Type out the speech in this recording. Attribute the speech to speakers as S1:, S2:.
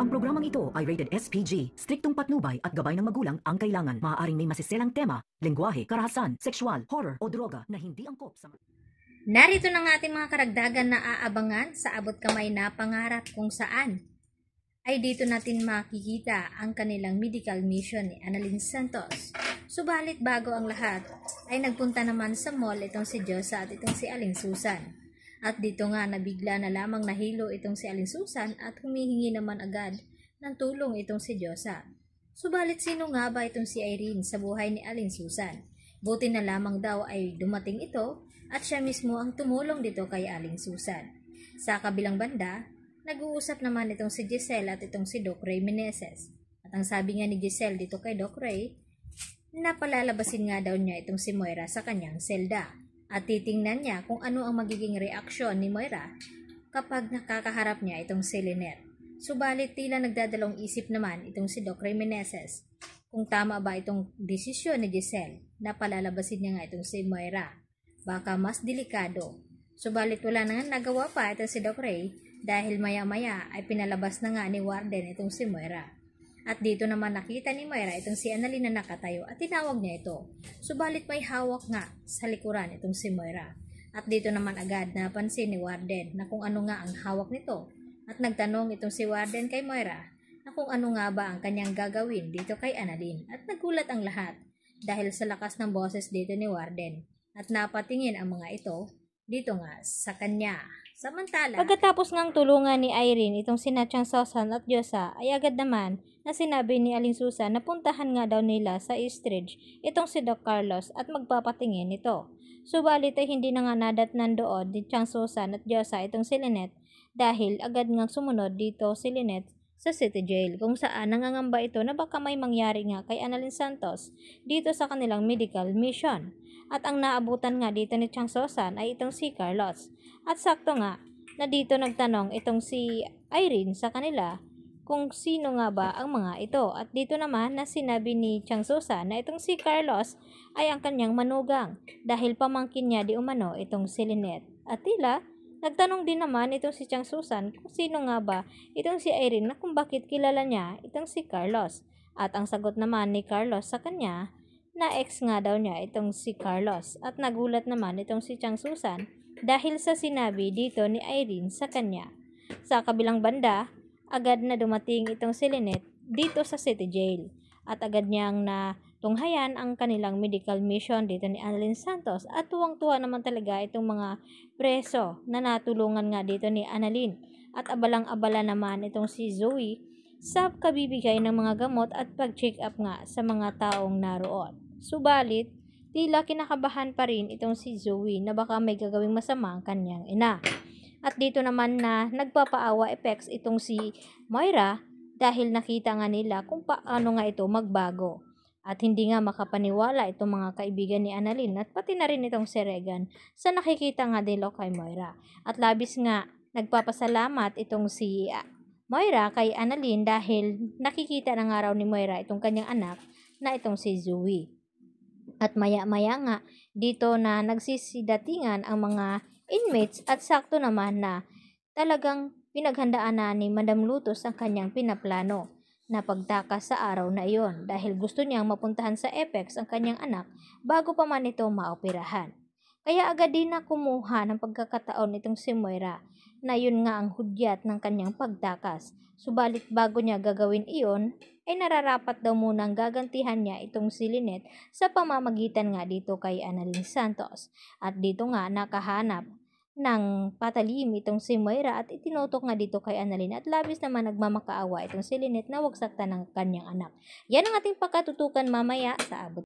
S1: Ang programang ito ay rated SPG, striktong patnubay at gabay ng magulang ang kailangan. Maaaring may masiselang tema, lengguwahe, karahasan, sexual, horror o droga na hindi angkop sa... Narito na ng ating mga karagdagan na aabangan sa abot kamay na pangarap kung saan ay dito natin makikita ang kanilang medical mission ni Annalyn Santos. Subalit bago ang lahat, ay nagpunta naman sa mall itong si Josa at itong si Aling Susan. At dito nga nabigla na lamang nahilo itong si Susan at humihingi naman agad ng tulong itong si Diyosa. Subalit sino nga ba itong si Irene sa buhay ni Susan? Buti na lamang daw ay dumating ito at siya mismo ang tumulong dito kay Aling Susan. Sa kabilang banda, nag-uusap naman itong si Giselle at itong si Doc Ray Meneses. At ang sabi nga ni Giselle dito kay Doc Ray, napalalabasin nga daw niya itong si Moira sa kanyang selda at titingnan niya kung ano ang magiging reaksyon ni Moira kapag nakakaharap niya itong si Lynette. Subalit tila nagdadalong isip naman itong si Doc Remeneses kung tama ba itong desisyon ni Giselle na palalabasin niya nga itong si Moira. Baka mas delikado. Subalit wala na nga nagawa pa itong si Doc Ray dahil maya-maya ay pinalabas na nga ni Warden itong si Moira. At dito naman nakita ni Moira itong si Annalyn na nakatayo at tinawag niya ito. Subalit may hawak nga sa likuran itong si Moira. At dito naman agad napansin ni Warden na kung ano nga ang hawak nito. At nagtanong itong si Warden kay Moira na kung ano nga ba ang kanyang gagawin dito kay Annalyn. At nagulat ang lahat dahil sa lakas ng boses dito ni Warden. At napatingin ang mga ito dito nga sa kanya. Samantala, pagkatapos ngang tulungan ni Irene itong sinatyang Susan at Diosa ay agad naman na sinabi ni Aling Susan na puntahan nga daw nila sa Eastridge itong si Doc Carlos at magpapatingin nito. Subalit ay hindi na nga nadat nandoon ni Chang Susan at Diosa itong si Lynette dahil agad ngang sumunod dito si Lynette sa City Jail kung saan nangangamba ito na baka may mangyari nga kay Annalyn Santos dito sa kanilang medical mission. At ang naabutan nga dito ni Chang Sosan ay itong si Carlos. At sakto nga na dito nagtanong itong si Irene sa kanila kung sino nga ba ang mga ito. At dito naman na sinabi ni Chang Sosa na itong si Carlos ay ang kanyang manugang dahil pamangkin niya di umano itong si Lynette. At tila Nagtanong din naman itong si Chang Susan kung sino nga ba itong si Irene na kung bakit kilala niya itong si Carlos. At ang sagot naman ni Carlos sa kanya na ex nga daw niya itong si Carlos at nagulat naman itong si Chang Susan dahil sa sinabi dito ni Irene sa kanya. Sa kabilang banda, agad na dumating itong si Lynette dito sa city jail at agad niyang na tunghayan ang kanilang medical mission dito ni Annalyn Santos. At tuwang-tuwa naman talaga itong mga preso na natulungan nga dito ni Annalyn. At abalang-abala naman itong si Zoe sa kabibigay ng mga gamot at pag-check up nga sa mga taong naroon. Subalit, tila kinakabahan pa rin itong si Zoe na baka may gagawing masama ang kanyang ina. At dito naman na nagpapaawa effects itong si Moira dahil nakita nga nila kung paano nga ito magbago. At hindi nga makapaniwala itong mga kaibigan ni Annalyn at pati na rin itong si Regan sa nakikita nga nila kay Moira. At labis nga nagpapasalamat itong si ah, Moira kay Annalyn dahil nakikita na nga raw ni Moira itong kanyang anak na itong si Zoe. At maya-maya nga dito na nagsisidatingan ang mga inmates at sakto naman na talagang pinaghandaan na ni Madam Lutos ang kanyang pinaplano. Napagtakas sa araw na iyon dahil gusto niyang mapuntahan sa Apex ang kanyang anak bago pa man ito maoperahan. Kaya agad din na kumuha ng pagkakataon itong si Moira na yun nga ang hudyat ng kanyang pagtakas. Subalit bago niya gagawin iyon, ay nararapat daw munang gagantihan niya itong si Lynette sa pamamagitan nga dito kay Annalyn Santos. At dito nga nakahanap nang patalim itong si Moira at itinutok nga dito kay Annalyn at labis naman nagmamakaawa itong si Lynette na wagsakta ng kanyang anak. Yan ang ating pagkatutukan mamaya sa abot.